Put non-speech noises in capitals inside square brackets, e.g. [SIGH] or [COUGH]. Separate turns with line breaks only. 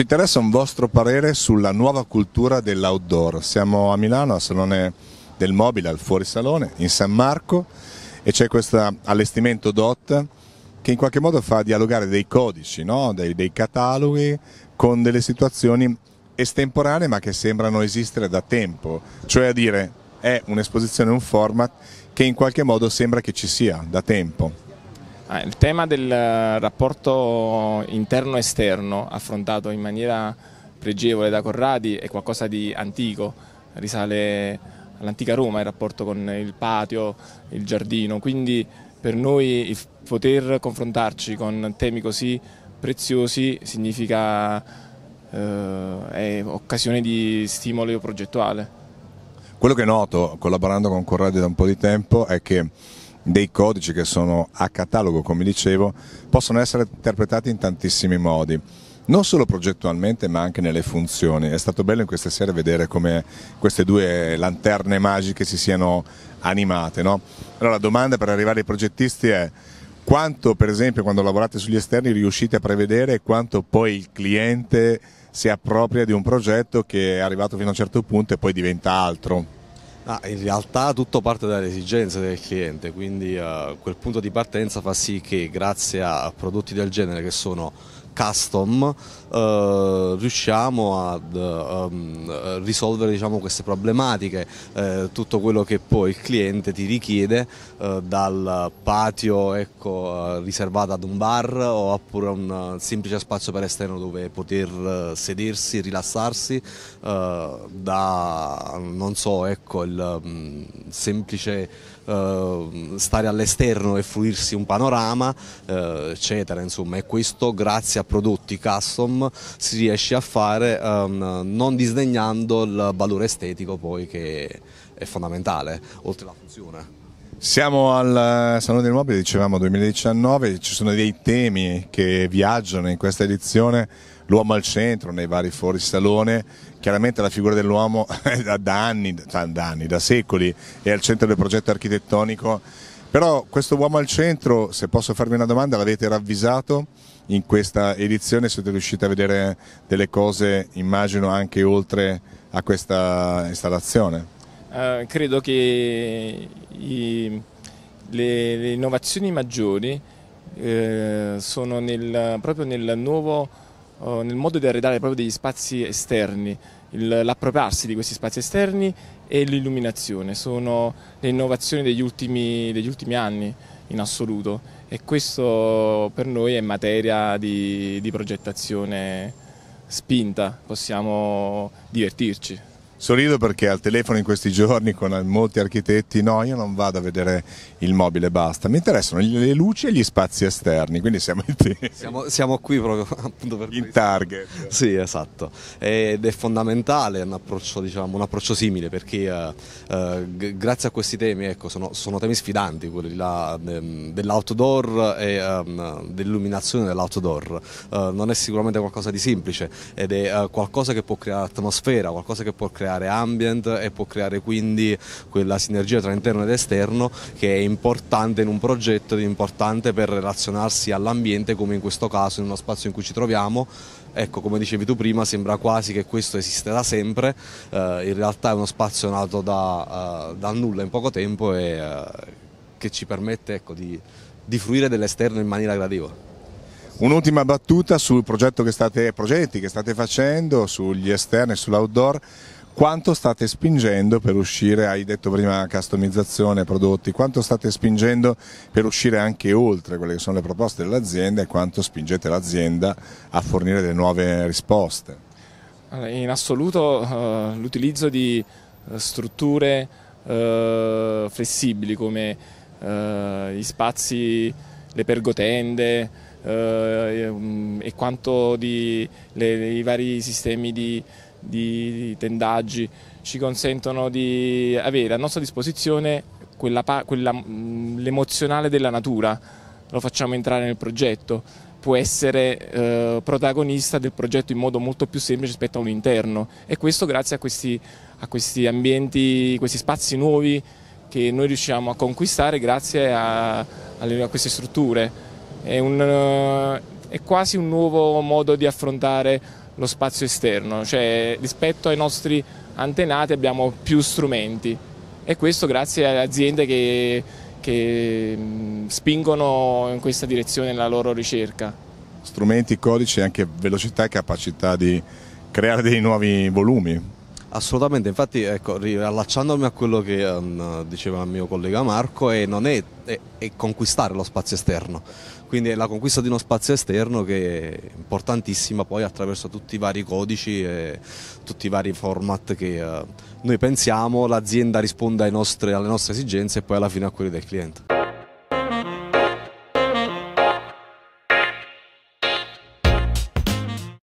Ci interessa un vostro parere sulla nuova cultura dell'outdoor. Siamo a Milano, al Salone del Mobile, al Fuorisalone, in San Marco, e c'è questo allestimento DOT che in qualche modo fa dialogare dei codici, no? dei, dei cataloghi con delle situazioni estemporanee ma che sembrano esistere da tempo, cioè a dire è un'esposizione, un format che in qualche modo sembra che ci sia da tempo.
Ah, il tema del rapporto interno-esterno affrontato in maniera pregevole da Corradi è qualcosa di antico, risale all'antica Roma il rapporto con il patio, il giardino, quindi per noi poter confrontarci con temi così preziosi significa eh, occasione di stimolo progettuale.
Quello che noto collaborando con Corradi da un po' di tempo è che dei codici che sono a catalogo, come dicevo, possono essere interpretati in tantissimi modi non solo progettualmente ma anche nelle funzioni. È stato bello in queste sere vedere come queste due lanterne magiche si siano animate. No? Allora la domanda per arrivare ai progettisti è quanto per esempio quando lavorate sugli esterni riuscite a prevedere quanto poi il cliente si appropria di un progetto che è arrivato fino a un certo punto e poi diventa altro?
Ah, in realtà tutto parte dalle esigenze del cliente, quindi eh, quel punto di partenza fa sì che grazie a prodotti del genere che sono custom eh, riusciamo a um, ehm, risolvere diciamo, queste problematiche, eh, tutto quello che poi il cliente ti richiede eh, dal patio ecco, eh, riservato ad un bar oppure un eh, semplice spazio per esterno dove poter eh, sedersi, rilassarsi, da non so, ecco, il um, semplice stare all'esterno e fruirsi un panorama, eccetera, insomma, è questo grazie a prodotti custom si riesce a fare um, non disdegnando il valore estetico poi che è fondamentale, oltre alla funzione.
Siamo al eh, Salone dei Mobile, dicevamo 2019, ci sono dei temi che viaggiano in questa edizione, l'uomo al centro nei vari fuori salone, chiaramente la figura dell'uomo [LAUGHS] da anni, da anni, da secoli è al centro del progetto architettonico, però questo uomo al centro, se posso farvi una domanda, l'avete ravvisato? in questa edizione siete riusciti a vedere delle cose, immagino, anche oltre a questa installazione.
Uh, credo che i, le, le, innovazioni maggiori eh, sono nel, proprio nel nuovo uh, nel modo di arredare proprio degli spazi esterni, l'appropriarsi di questi spazi esterni e l'illuminazione, sono le innovazioni degli ultimi, degli ultimi anni in assoluto e questo per noi è materia di, di progettazione spinta, possiamo divertirci.
Sorrido perché al telefono in questi giorni con molti architetti, no, io non vado a vedere il mobile, basta. Mi interessano le luci e gli spazi esterni, quindi siamo in te.
Siamo, siamo qui proprio [LAUGHS] appunto per In questo. target. Sì, esatto. Ed è fondamentale un approccio, diciamo, un approccio simile perché eh, eh grazie a questi temi, ecco, sono, sono temi sfidanti quelli ehm, dell'outdoor e um, dell'illuminazione dell'outdoor. Uh, non è sicuramente qualcosa di semplice ed è uh, qualcosa che può creare atmosfera, qualcosa che può creare creare ambient e può creare quindi quella sinergia tra interno ed esterno che è importante in un progetto ed è importante per relazionarsi all'ambiente come in questo caso in uno spazio in cui ci troviamo Ecco, come dicevi tu prima, sembra quasi che questo esiste da sempre, uh, in realtà è uno spazio nato da, uh, eh, da nulla in poco tempo e uh, che ci permette ecco, di, di fruire dell'esterno in maniera gradevole.
Un'ultima battuta sul progetto che state, progetti che state facendo, sugli esterni e sull'outdoor quanto state spingendo per uscire, hai detto prima customizzazione, prodotti, quanto state spingendo per uscire anche oltre quelle che sono le proposte dell'azienda e quanto spingete l'azienda a fornire delle nuove risposte?
in assoluto uh, l'utilizzo di eh, strutture uh, flessibili come uh, gli spazi, le pergotende mm, e quanto di le, i vari sistemi di di tendaggi, ci consentono di avere a nostra disposizione quella, quella, mm, l'emozionale della natura, lo facciamo entrare nel progetto, può essere eh, protagonista del progetto in modo molto più semplice rispetto a un interno e questo grazie a questi, a questi ambienti, questi spazi nuovi che noi riusciamo a conquistare grazie a, a queste strutture. È, un, eh, è quasi un nuovo modo di affrontare lo spazio esterno, cioè rispetto ai nostri antenati abbiamo più strumenti e questo grazie alle aziende che, che spingono in questa direzione la loro ricerca.
Strumenti, codici e anche velocità e capacità di creare dei nuovi volumi.
Assolutamente, infatti ecco, riallacciandomi a quello che um, diceva il mio collega Marco, non è e, e conquistare lo spazio esterno. Quindi è la conquista di uno spazio esterno che è importantissima poi attraverso tutti i vari codici e tutti i vari format che eh, noi pensiamo, l'azienda risponde nostri, alle nostre esigenze e poi alla fine a quelle del cliente.